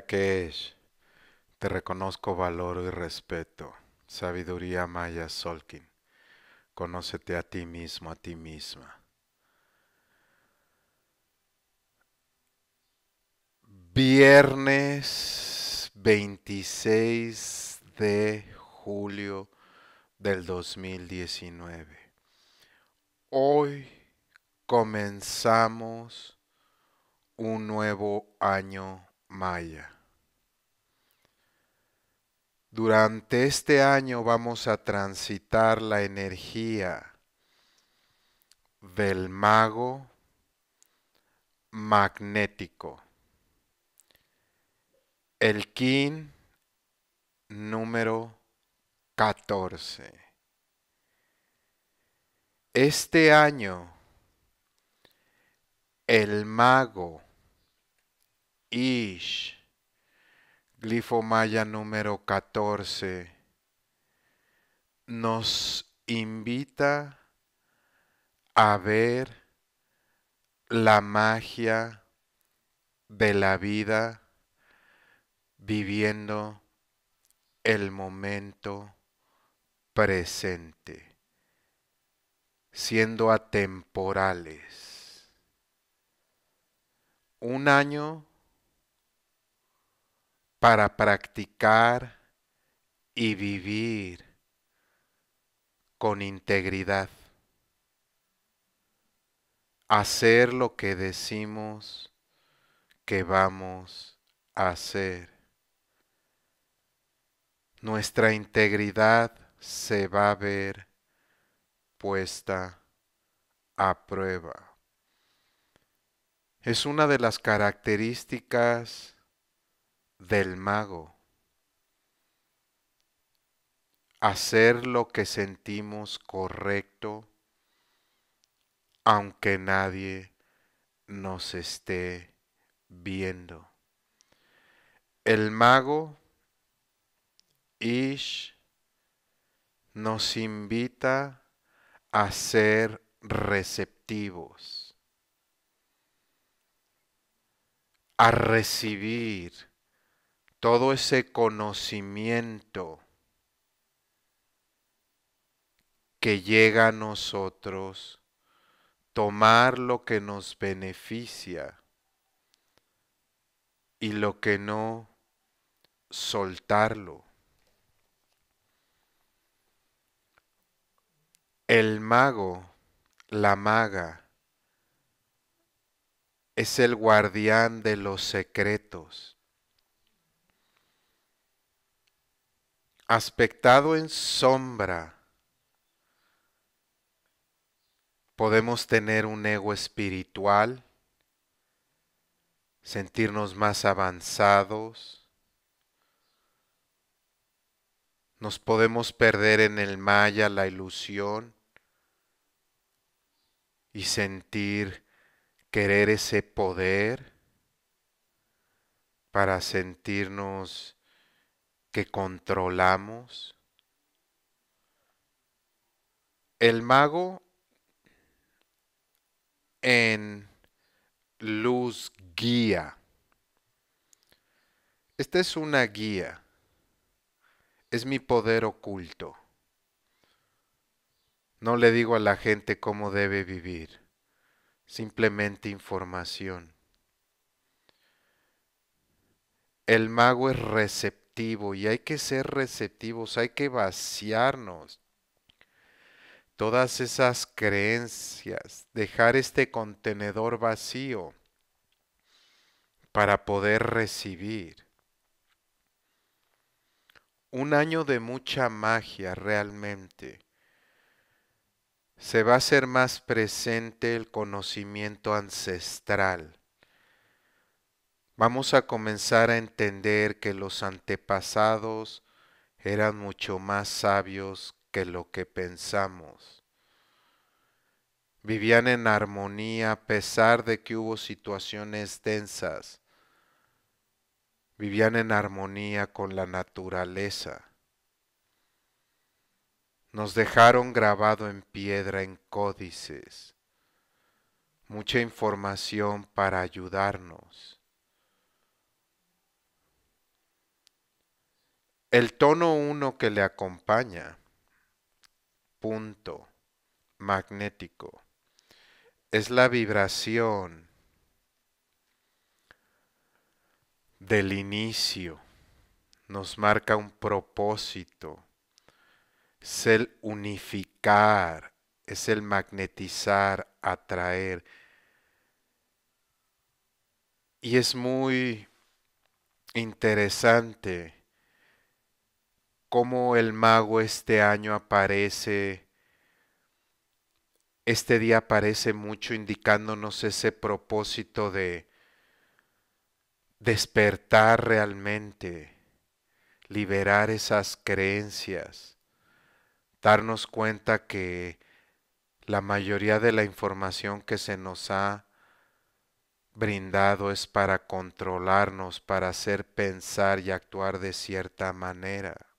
que es. Te reconozco valor y respeto. Sabiduría Maya Solkin. Conócete a ti mismo, a ti misma. Viernes 26 de julio del 2019. Hoy comenzamos un nuevo año Maya. Durante este año vamos a transitar la energía del mago magnético. El kin número 14. Este año el mago Ish. Glifo maya número 14 nos invita a ver la magia de la vida viviendo el momento presente, siendo atemporales. Un año para practicar y vivir con integridad. Hacer lo que decimos que vamos a hacer. Nuestra integridad se va a ver puesta a prueba. Es una de las características del mago. Hacer lo que sentimos correcto aunque nadie nos esté viendo. El mago Ish nos invita a ser receptivos, a recibir todo ese conocimiento que llega a nosotros, tomar lo que nos beneficia y lo que no, soltarlo. El mago, la maga, es el guardián de los secretos aspectado en sombra, podemos tener un ego espiritual, sentirnos más avanzados, nos podemos perder en el maya, la ilusión, y sentir querer ese poder para sentirnos que controlamos. El mago en luz guía. Esta es una guía. Es mi poder oculto. No le digo a la gente cómo debe vivir. Simplemente información. El mago es receptivo y hay que ser receptivos, hay que vaciarnos todas esas creencias, dejar este contenedor vacío para poder recibir. Un año de mucha magia realmente. Se va a hacer más presente el conocimiento ancestral vamos a comenzar a entender que los antepasados eran mucho más sabios que lo que pensamos. Vivían en armonía a pesar de que hubo situaciones densas. Vivían en armonía con la naturaleza. Nos dejaron grabado en piedra en códices mucha información para ayudarnos. El tono uno que le acompaña, punto, magnético, es la vibración del inicio, nos marca un propósito, es el unificar, es el magnetizar, atraer. Y es muy interesante cómo el mago este año aparece, este día aparece mucho indicándonos ese propósito de despertar realmente, liberar esas creencias, darnos cuenta que la mayoría de la información que se nos ha brindado es para controlarnos, para hacer pensar y actuar de cierta manera.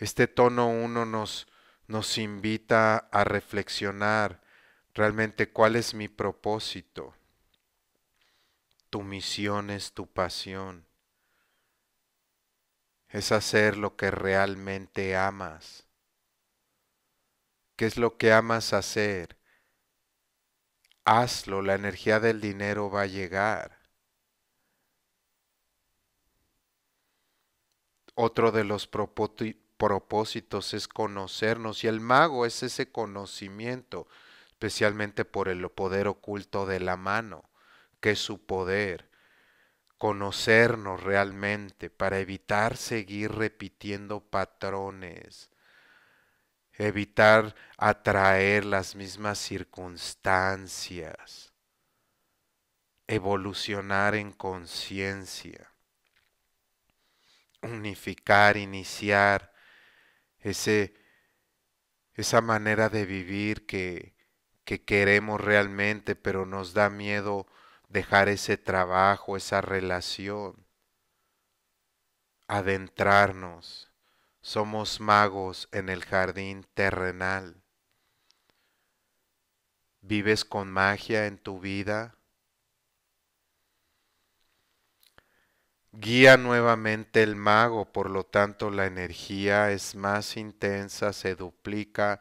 Este tono uno nos, nos invita a reflexionar realmente cuál es mi propósito. Tu misión es tu pasión. Es hacer lo que realmente amas. ¿Qué es lo que amas hacer? Hazlo, la energía del dinero va a llegar. Otro de los propósitos propósitos, es conocernos y el mago es ese conocimiento, especialmente por el poder oculto de la mano, que es su poder, conocernos realmente para evitar seguir repitiendo patrones, evitar atraer las mismas circunstancias, evolucionar en conciencia unificar, iniciar, esa manera de vivir que, que queremos realmente, pero nos da miedo dejar ese trabajo, esa relación, adentrarnos. Somos magos en el jardín terrenal. ¿Vives con magia en tu vida? Guía nuevamente el mago, por lo tanto la energía es más intensa, se duplica,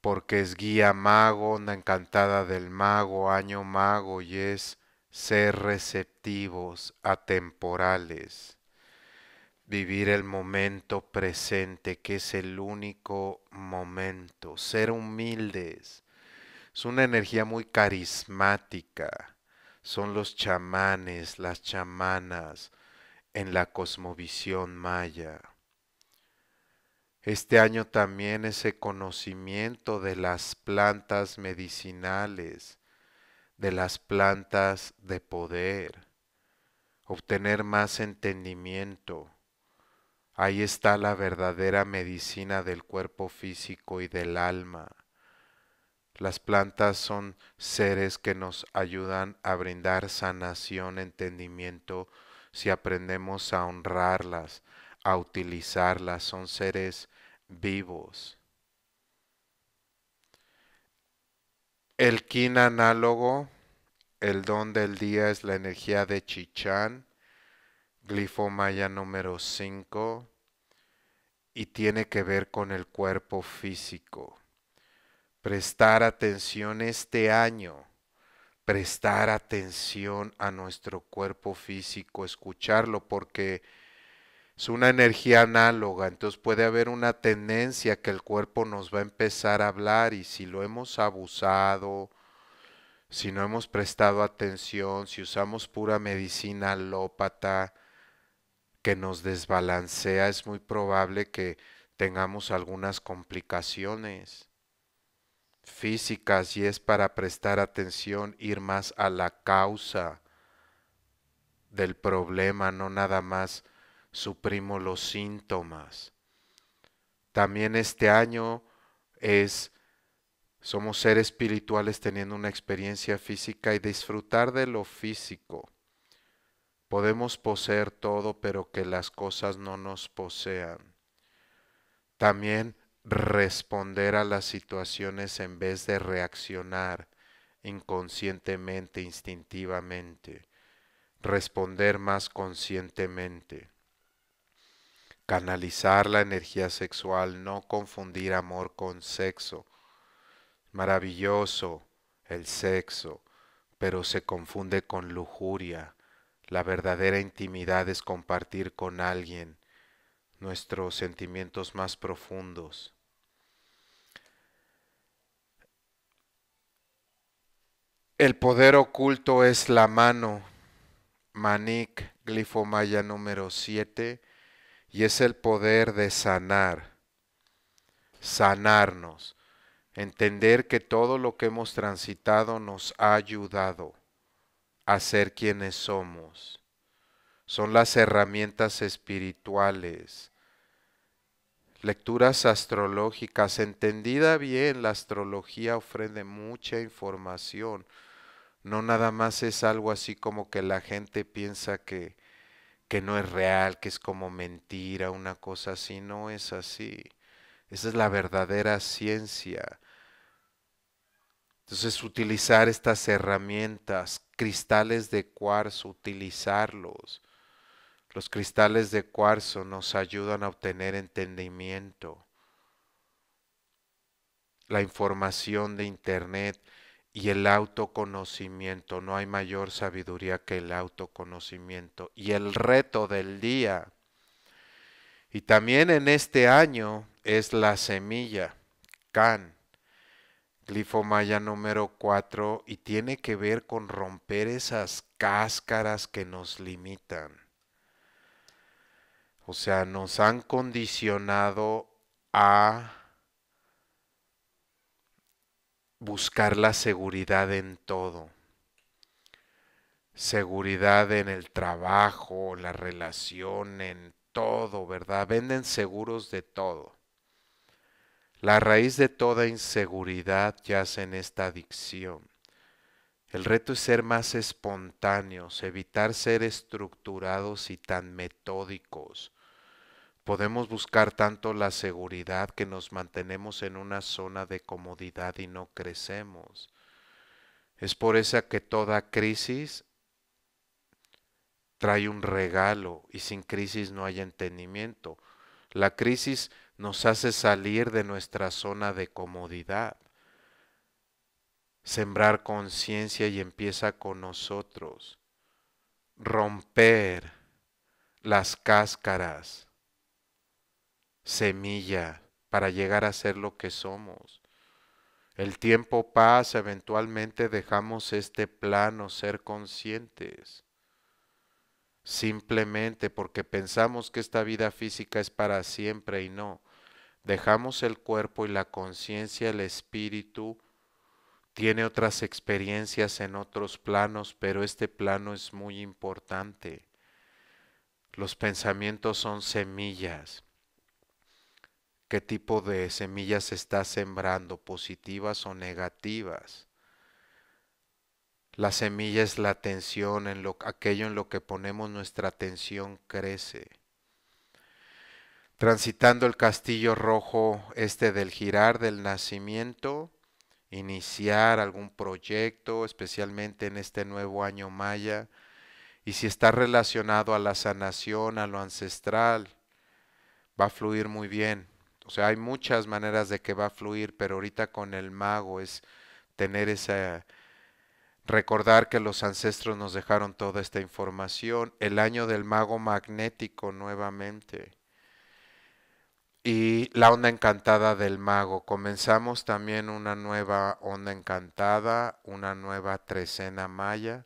porque es guía mago, onda encantada del mago, año mago, y es ser receptivos, atemporales, vivir el momento presente, que es el único momento, ser humildes. Es una energía muy carismática son los chamanes, las chamanas en la cosmovisión maya. Este año también ese conocimiento de las plantas medicinales, de las plantas de poder, obtener más entendimiento. Ahí está la verdadera medicina del cuerpo físico y del alma. Las plantas son seres que nos ayudan a brindar sanación, entendimiento, si aprendemos a honrarlas, a utilizarlas. Son seres vivos. El kin análogo, el don del día es la energía de Chichán, glifo maya número 5, y tiene que ver con el cuerpo físico prestar atención este año, prestar atención a nuestro cuerpo físico, escucharlo, porque es una energía análoga, entonces puede haber una tendencia que el cuerpo nos va a empezar a hablar y si lo hemos abusado, si no hemos prestado atención, si usamos pura medicina alópata que nos desbalancea, es muy probable que tengamos algunas complicaciones físicas y es para prestar atención, ir más a la causa del problema, no nada más suprimo los síntomas. También este año es somos seres espirituales teniendo una experiencia física y disfrutar de lo físico. Podemos poseer todo, pero que las cosas no nos posean. También responder a las situaciones en vez de reaccionar inconscientemente, instintivamente, responder más conscientemente, canalizar la energía sexual, no confundir amor con sexo. Maravilloso el sexo, pero se confunde con lujuria. La verdadera intimidad es compartir con alguien nuestros sentimientos más profundos El poder oculto es la mano. Manic, glifomaya número 7. Y es el poder de sanar. Sanarnos. Entender que todo lo que hemos transitado nos ha ayudado a ser quienes somos. Son las herramientas espirituales lecturas astrológicas. Entendida bien, la astrología ofrece mucha información no nada más es algo así como que la gente piensa que, que no es real, que es como mentira, una cosa así. No es así. Esa es la verdadera ciencia. Entonces utilizar estas herramientas, cristales de cuarzo, utilizarlos. Los cristales de cuarzo nos ayudan a obtener entendimiento. La información de Internet y el autoconocimiento. No hay mayor sabiduría que el autoconocimiento. Y el reto del día. Y también en este año es la semilla, can, glifomaya número 4, y tiene que ver con romper esas cáscaras que nos limitan. O sea, nos han condicionado a buscar la seguridad en todo. Seguridad en el trabajo, la relación, en todo, ¿verdad? Venden seguros de todo. La raíz de toda inseguridad yace en esta adicción. El reto es ser más espontáneos, evitar ser estructurados y tan metódicos, Podemos buscar tanto la seguridad que nos mantenemos en una zona de comodidad y no crecemos. Es por esa que toda crisis trae un regalo y sin crisis no hay entendimiento. La crisis nos hace salir de nuestra zona de comodidad. Sembrar conciencia y empieza con nosotros. Romper las cáscaras semilla para llegar a ser lo que somos. El tiempo pasa, eventualmente dejamos este plano, ser conscientes, simplemente porque pensamos que esta vida física es para siempre y no. Dejamos el cuerpo y la conciencia, el espíritu, tiene otras experiencias en otros planos, pero este plano es muy importante. Los pensamientos son semillas qué tipo de semillas está sembrando, positivas o negativas. La semilla es la atención, en lo, aquello en lo que ponemos nuestra atención crece. Transitando el castillo rojo este del girar del nacimiento, iniciar algún proyecto, especialmente en este nuevo año maya, y si está relacionado a la sanación, a lo ancestral, va a fluir muy bien. O sea, hay muchas maneras de que va a fluir, pero ahorita con el mago es tener esa... Recordar que los ancestros nos dejaron toda esta información. El año del mago magnético nuevamente. Y la onda encantada del mago. Comenzamos también una nueva onda encantada, una nueva trecena maya.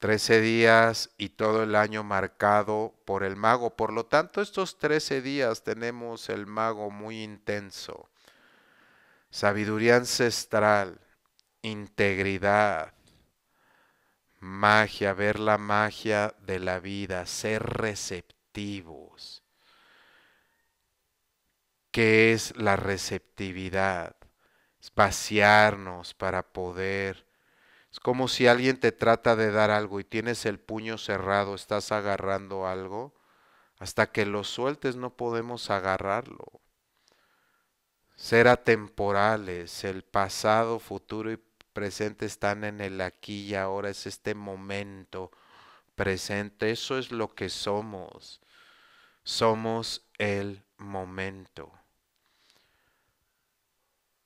Trece días y todo el año marcado por el mago. Por lo tanto, estos trece días tenemos el mago muy intenso. Sabiduría ancestral, integridad, magia, ver la magia de la vida, ser receptivos. ¿Qué es la receptividad? Espaciarnos para poder es como si alguien te trata de dar algo y tienes el puño cerrado, estás agarrando algo. Hasta que lo sueltes no podemos agarrarlo. Ser atemporales, el pasado, futuro y presente están en el aquí y ahora, es este momento presente, eso es lo que somos. Somos el momento.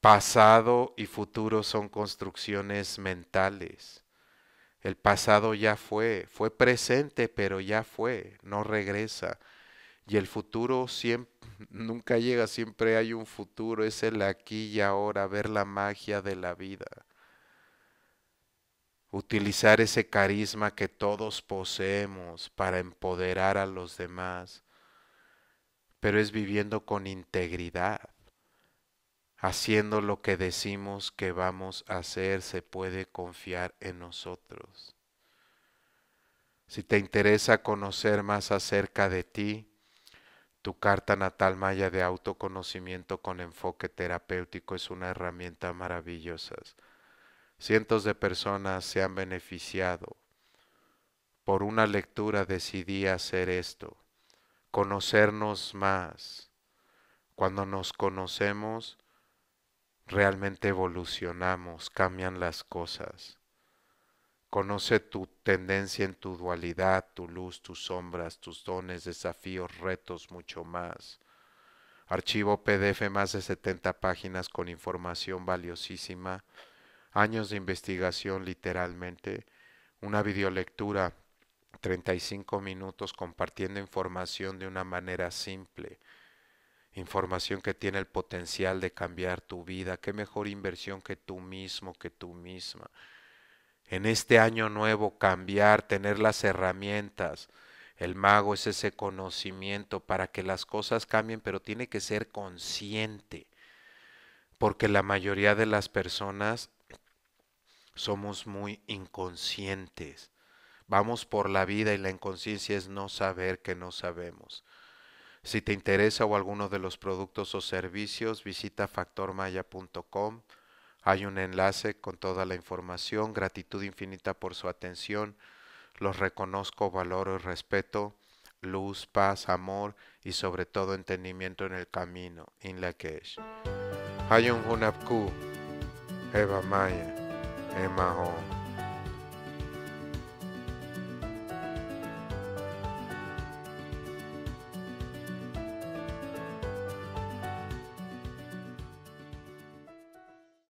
Pasado y futuro son construcciones mentales. El pasado ya fue, fue presente, pero ya fue, no regresa. Y el futuro siempre, nunca llega, siempre hay un futuro, es el aquí y ahora, ver la magia de la vida. Utilizar ese carisma que todos poseemos para empoderar a los demás, pero es viviendo con integridad haciendo lo que decimos que vamos a hacer, se puede confiar en nosotros. Si te interesa conocer más acerca de ti, tu carta natal maya de autoconocimiento con enfoque terapéutico es una herramienta maravillosa. Cientos de personas se han beneficiado. Por una lectura decidí hacer esto, conocernos más. Cuando nos conocemos, realmente evolucionamos, cambian las cosas. Conoce tu tendencia en tu dualidad, tu luz, tus sombras, tus dones, desafíos, retos, mucho más. Archivo PDF más de 70 páginas con información valiosísima, años de investigación literalmente, una videolectura, 35 minutos compartiendo información de una manera simple información que tiene el potencial de cambiar tu vida. Qué mejor inversión que tú mismo, que tú misma. En este año nuevo, cambiar, tener las herramientas. El mago es ese conocimiento para que las cosas cambien, pero tiene que ser consciente, porque la mayoría de las personas somos muy inconscientes. Vamos por la vida y la inconsciencia es no saber que no sabemos. Si te interesa o alguno de los productos o servicios, visita factormaya.com. Hay un enlace con toda la información. Gratitud infinita por su atención. Los reconozco, valoro y respeto. Luz, paz, amor y sobre todo entendimiento en el camino. In Hay un Hunapku. Eva Maya. Emma